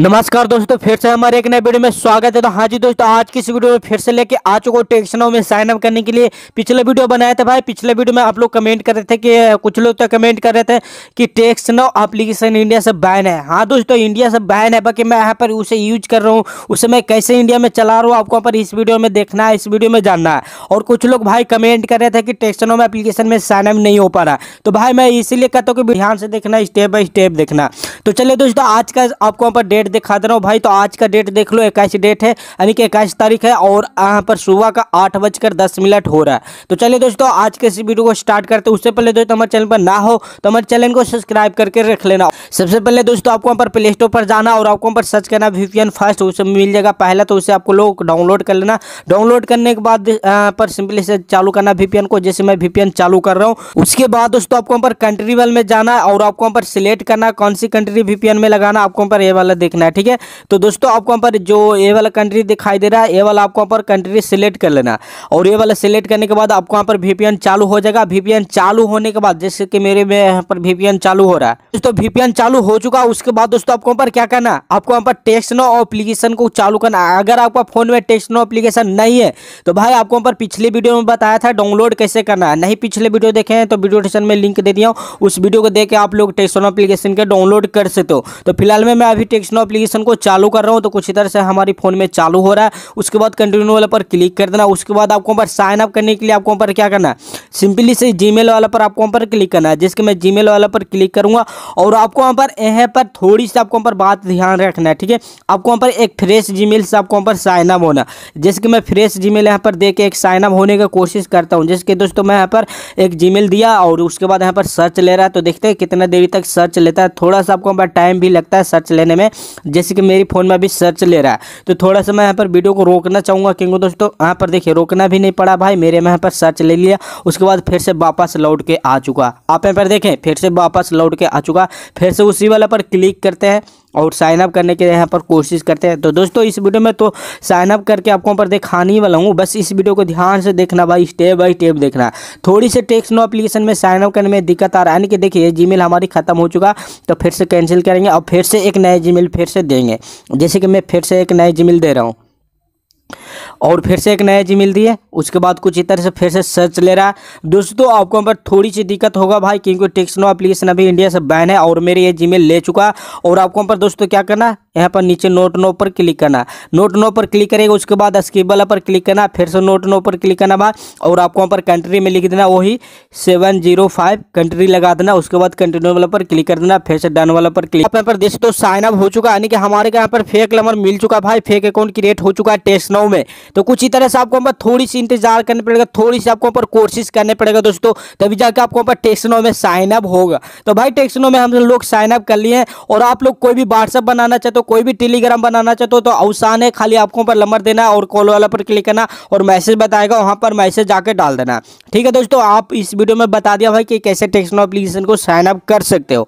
नमस्कार दोस्तों तो फिर से हमारे एक नए वीडियो में स्वागत है तो हाँ जी दोस्तों आज की इस वीडियो में फिर से लेके आ चुके टेक्सनो में साइन अप करने के लिए पिछले वीडियो बनाया था भाई पिछले वीडियो में आप लोग कमेंट कर रहे थे कि कुछ लोग तो कमेंट कर रहे थे कि टेक्सनो एप्लीकेशन इंडिया से बैन है हाँ दोस्तों इंडिया से बैन है बाकी मैं यहाँ पर उसे यूज कर रहा हूँ उसे मैं कैसे इंडिया में चला रहा हूँ आपको यहाँ पर इस वीडियो में देखना है इस वीडियो में जानना है और कुछ लोग भाई कमेंट कर रहे थे कि टेक्सनो में एप्लीकेशन में साइन अप नहीं हो पा रहा तो भाई मैं इसीलिए कहता हूँ कि ध्यान से देखना स्टेप बाई स्टेप देखना तो चलिए दोस्तों आज का आपको यहाँ पर डेट डेट दिखा दे रहा हूँ भाई तो आज का डेट देख लो इक्कीस डेट है यानी कि इक्कीस तारीख है और यहाँ पर सुबह का आठ बजकर दस मिनट हो रहा है तो चलिए दोस्तों आज के इस वीडियो को स्टार्ट करते हैं उससे पहले दोस्तों हमारे चैनल पर ना हो तो हमारे चैनल को सब्सक्राइब करके रख लेना सबसे पहले दोस्तों आपको वहाँ पर प्ले स्टोर पर जाना और आपको वहाँ पर सर्च करना वीपीएन फर्स्ट उसे मिल जाएगा पहला तो उसे आपको लोग डाउनलोड कर लेना डाउनलोड करने के बाद पर सिंपली से चालू करना वीपीएन को जैसे मैं वीपीएन चालू कर रहा हूँ उसके बाद दोस्तों आपको वहाँ पर कंट्री वाल में जाना और आपको वहाँ पर सिलेक्ट करना कौन सी कंट्री वीपीएन में लगाना आपको वहाँ पर ये वाला देख देखना है ठीक है तो दोस्तों आपको यहाँ पर जो ए वाला कंट्री दिखाई दे रहा है ए वाला आपको यहाँ पर कंट्री सिलेक्ट कर लेना और ये वाला सिलेक्ट करने के बाद आपको यहाँ पर वीपीएन चालू हो जाएगा वीपीएन चालू होने के बाद जैसे कि मेरे में यहाँ पर वीपीएन चालू हो रहा है दोस्तों वीपीएन चालू हो चुका उसके बाद दोस्तों आपको यहाँ पर क्या करना आपको यहाँ पर टेक्स नो अप्लीकेशन को चालू करना अगर आपका फोन में टेक्स नो अप्लीकेशन नहीं है तो भाई आपको यहाँ पर पिछले वीडियो में बताया था डाउनलोड कैसे करना है नहीं पिछले वीडियो देखे हैं तो वीडियो डिस्क्रिप्शन में लिंक दे दिया हूँ उस वीडियो को देख आप लोग टेक्सनो एप्लीकेशन के डाउनलोड कर सकते हो तो फिलहाल में मैं अभी टेक्सनो एप्लीकेशन को चालू कर रहा हूँ तो कुछ इधर से हमारी फ़ोन में चालू हो रहा है उसके बाद कंटिन्यू वाले पर क्लिक कर देना उसके बाद आपको साइन अप करने के लिए आपको पर क्या करना है सिंपली से जी वाला पर आपको पर क्लिक करना है जिसके मैं जी वाला पर क्लिक करूँगा और आपको वहाँ पर यहाँ पर थोड़ी सी आपको पर बात ध्यान रखना है ठीक है आपको वहाँ पर एक फ्रेश जी से आपको पर साइन अप होना जिसके मैं फ्रेश जी मेल यहाँ पर दे के एक साइन अप होने का कोशिश करता हूँ जिसके दोस्तों मैं यहाँ पर एक जी दिया और उसके बाद यहाँ पर सर्च ले रहा है तो देखते हैं कितना देरी तक सर्च लेता है थोड़ा सा आपको टाइम भी लगता है सर्च लेने में जैसे कि मेरी फ़ोन में अभी सर्च ले रहा है तो थोड़ा सा मैं यहाँ पर वीडियो को रोकना चाहूँगा क्योंकि दोस्तों यहाँ पर देखिए रोकना भी नहीं पड़ा भाई मेरे यहाँ पर सर्च ले लिया उसके बाद फिर से वापस लौट के आ चुका आप यहाँ पर देखें फिर से वापस लौट के आ चुका फिर से उसी वाला पर क्लिक करते हैं और साइनअप करने के यहाँ पर कोशिश करते हैं तो दोस्तों इस वीडियो में तो साइनअप करके आपको ऊपर पर दिखाने ही वाला हूँ बस इस वीडियो को ध्यान से देखना भाई स्टेप बाई स्टेप देखना थोड़ी सी टेक्सनो एप्लीकेशन में साइनअप करने में दिक्कत आ रहा है यानी कि देखिए जीमेल हमारी खत्म हो चुका तो फिर से कैंसिल करेंगे और फिर से एक नया मेल फिर से देंगे जैसे कि मैं फिर से एक नया मेल दे रहा हूँ और फिर से एक नया जी मिलती है उसके बाद कुछ इतर से फिर से सर्च ले रहा है दोस्तों आपको यहाँ पर थोड़ी सी दिक्कत होगा भाई क्योंकि टेक्सनो एप्लीकेशन अभी इंडिया से बैन है और मेरे ये जी ले चुका है और आपको यहाँ पर दोस्तों क्या करना है यहाँ पर नीचे नोट नो पर क्लिक करना नोट नो पर क्लिक करेगा उसके बाद वाला पर क्लिक करना फिर से नोट नो पर क्लिक करना बाद और आपको वहाँ पर कंट्री में लिख देना वही सेवन जीरो फाइव कंट्री लगा देना उसके बाद कंटिन्यू वाला पर क्लिक कर देना फिर से डन वाला पर क्लिक यहाँ पर देखिए तो साइन अप हो चुका यानी कि हमारे यहाँ पर फेक नंबर मिल चुका भाई फेक अकाउंट क्रिएट हो चुका है टेस्ट नौ में तो कुछ ही तरह से आपको वहाँ पर थोड़ी सी इंतजार करनी पड़ेगा थोड़ी सी आपको वहाँ पर कोशिश करने पड़ेगा दोस्तों तभी जाकर आपको वहाँ पर टेस्ट नो में साइन अप होगा तो भाई टेक्सनो में हम लोग साइन अप कर लिए हैं और आप लोग कोई भी व्हाट्सअप बनाना चाहते हो लोग कोई भी टेलीग्राम बनाना चाहते हो तो आसान है खाली आपको ऊपर नंबर देना और कॉल वाला पर क्लिक करना और मैसेज बताएगा वहाँ पर मैसेज जाकर डाल देना ठीक है दोस्तों आप इस वीडियो में बता दिया भाई कि कैसे टेक्सनो एप्लीकेशन को साइनअप कर सकते हो